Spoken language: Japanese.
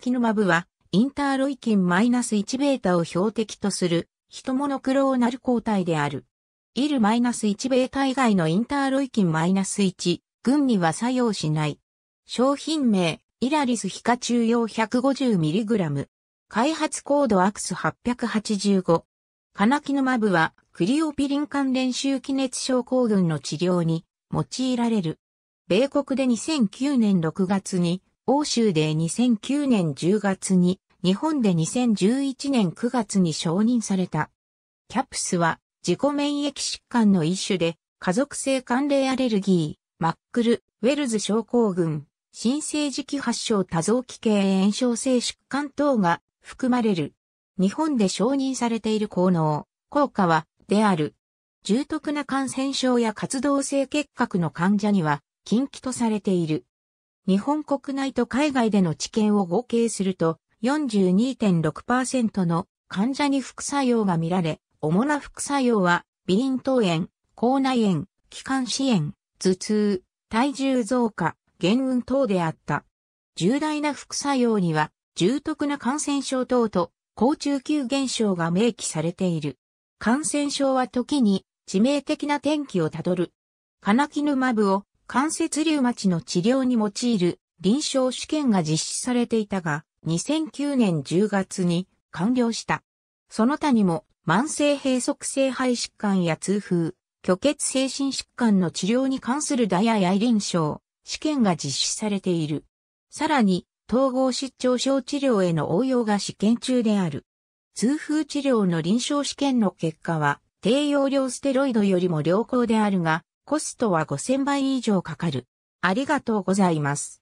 キヌマブは、インターロイキンマイ -1 ベータを標的とする、ヒトモノクローナル抗体である。イルマイ -1 ベータ以外のインターロイキンマイナス -1、群には作用しない。商品名、イラリスヒカ中用 150mg。開発コードアクス885。キヌマブは、クリオピリン関連周期熱症候群の治療に用いられる。米国で2009年6月に欧州で2009年10月に、日本で2011年9月に承認された。キャプスは自己免疫疾患の一種で、家族性寒冷アレルギー、マックル、ウェルズ症候群、新生児期発症多臓器系炎症性疾患等が含まれる。日本で承認されている効能、効果は、である。重篤な感染症や活動性結核の患者には、禁忌とされている。日本国内と海外での治験を合計すると42.6%の患者に副作用が見られ、主な副作用は、鼻咽頭炎、口内炎、気管支炎、頭痛、体重増加、減運等であった。重大な副作用には、重篤な感染症等と、高中級現象が明記されている。感染症は時に、致命的な転機をたどる。金木沼部を関節リウマチの治療に用いる臨床試験が実施されていたが、2009年10月に完了した。その他にも、慢性閉塞性肺疾患や痛風、虚血精神疾患の治療に関するダヤや臨床、試験が実施されている。さらに、統合失調症治療への応用が試験中である。痛風治療の臨床試験の結果は、低用量ステロイドよりも良好であるが、コストは5000倍以上かかる。ありがとうございます。